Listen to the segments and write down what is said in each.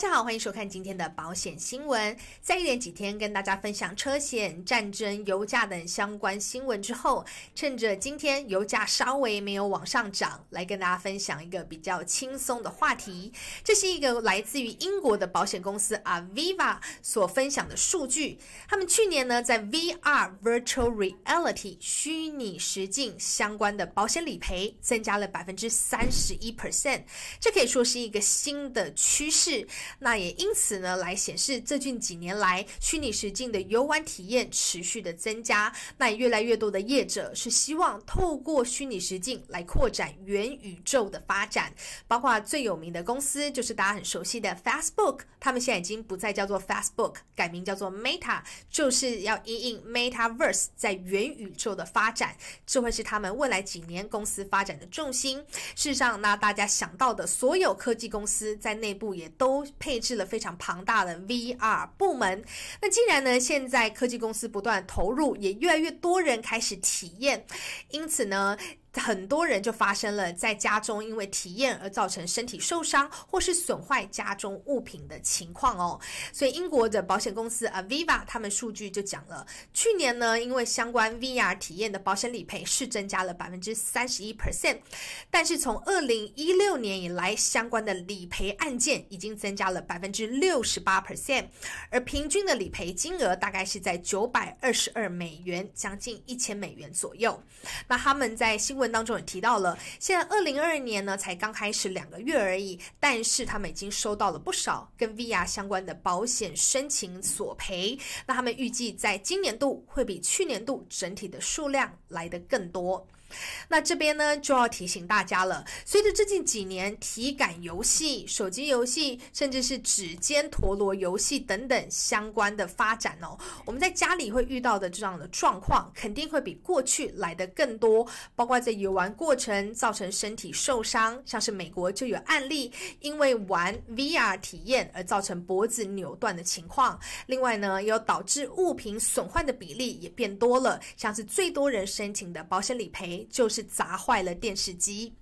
大家好，欢迎收看今天的保险新闻。在一连几天跟大家分享车险、战争、油价等相关新闻之后，趁着今天油价稍微没有往上涨，来跟大家分享一个比较轻松的话题。这是一个来自于英国的保险公司啊 Viva 所分享的数据。他们去年呢，在 VR（Virtual Reality，虚拟实境）相关的保险理赔增加了百分之三十一 percent，这可以说是一个新的趋势。那也因此呢，来显示最近几年来虚拟实境的游玩体验持续的增加。那也越来越多的业者是希望透过虚拟实境来扩展元宇宙的发展。包括最有名的公司就是大家很熟悉的 Facebook，他们现在已经不再叫做 Facebook，改名叫做 Meta，就是要应 MetaVerse 在元宇宙的发展，这会是他们未来几年公司发展的重心。事实上，那大家想到的所有科技公司在内部也都。配置了非常庞大的 VR 部门。那既然呢，现在科技公司不断投入，也越来越多人开始体验，因此呢。很多人就发生了在家中因为体验而造成身体受伤或是损坏家中物品的情况哦。所以英国的保险公司 Aviva 他们数据就讲了，去年呢因为相关 VR 体验的保险理赔是增加了百分之三十一 percent，但是从二零一六年以来相关的理赔案件已经增加了百分之六十八 percent，而平均的理赔金额大概是在九百二十二美元，将近一千美元左右。那他们在新文当中也提到了，现在二零二二年呢才刚开始两个月而已，但是他们已经收到了不少跟 VR 相关的保险申请索赔。那他们预计在今年度会比去年度整体的数量来得更多。那这边呢，就要提醒大家了。随着最近几年体感游戏、手机游戏，甚至是指尖陀螺游戏等等相关的发展哦，我们在家里会遇到的这样的状况，肯定会比过去来的更多。包括在游玩过程造成身体受伤，像是美国就有案例因为玩 VR 体验而造成脖子扭断的情况。另外呢，又导致物品损坏的比例也变多了，像是最多人申请的保险理赔。就是砸坏了电视机。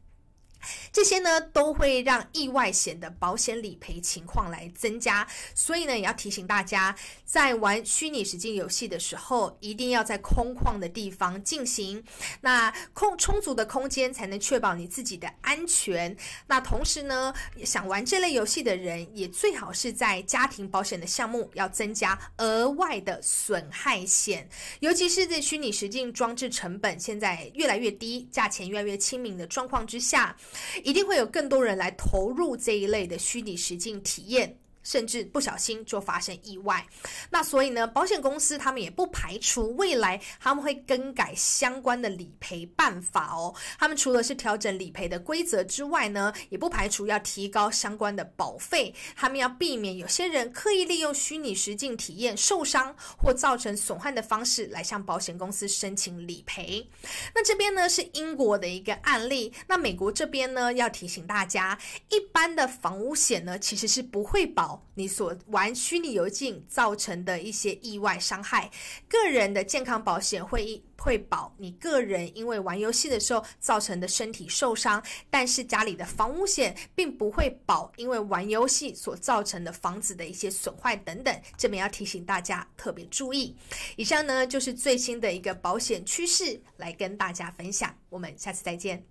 这些呢都会让意外险的保险理赔情况来增加，所以呢也要提醒大家，在玩虚拟实境游戏的时候，一定要在空旷的地方进行，那空充足的空间才能确保你自己的安全。那同时呢，想玩这类游戏的人，也最好是在家庭保险的项目要增加额外的损害险，尤其是在虚拟实境装置成本现在越来越低，价钱越来越亲民的状况之下。一定会有更多人来投入这一类的虚拟实境体验。甚至不小心就发生意外，那所以呢，保险公司他们也不排除未来他们会更改相关的理赔办法哦。他们除了是调整理赔的规则之外呢，也不排除要提高相关的保费。他们要避免有些人刻意利用虚拟实境体验受伤或造成损害的方式来向保险公司申请理赔。那这边呢是英国的一个案例。那美国这边呢要提醒大家，一般的房屋险呢其实是不会保。你所玩虚拟游戏造成的一些意外伤害，个人的健康保险会会保你个人因为玩游戏的时候造成的身体受伤，但是家里的房屋险并不会保因为玩游戏所造成的房子的一些损坏等等，这边要提醒大家特别注意。以上呢就是最新的一个保险趋势来跟大家分享，我们下次再见。